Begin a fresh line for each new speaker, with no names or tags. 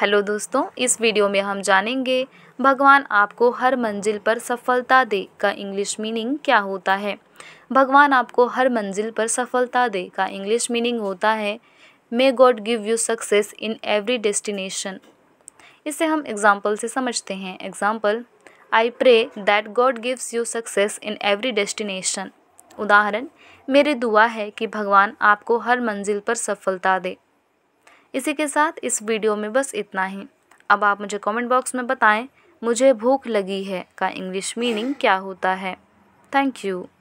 hello दोस्तों इस video में हम जानेंगे भगवान आपको हर मंजिल पर सफलता दे का इंग्लिश मीनिंग क्या होता है भगवान आपको हर मंजिल पर सफलता दे का इंग्लिश मीनिंग होता है may God give you success in every destination इसे हम एग्जाम्पल से समझते हैं example I pray that God gives you success in every destination उदाहरण मेरी दुआ है कि भगवान आपको हर मंजिल पर सफलता दे इसी के साथ इस वीडियो में बस इतना ही अब आप मुझे कमेंट बॉक्स में बताएं मुझे भूख लगी है का इंग्लिश मीनिंग क्या होता है थैंक यू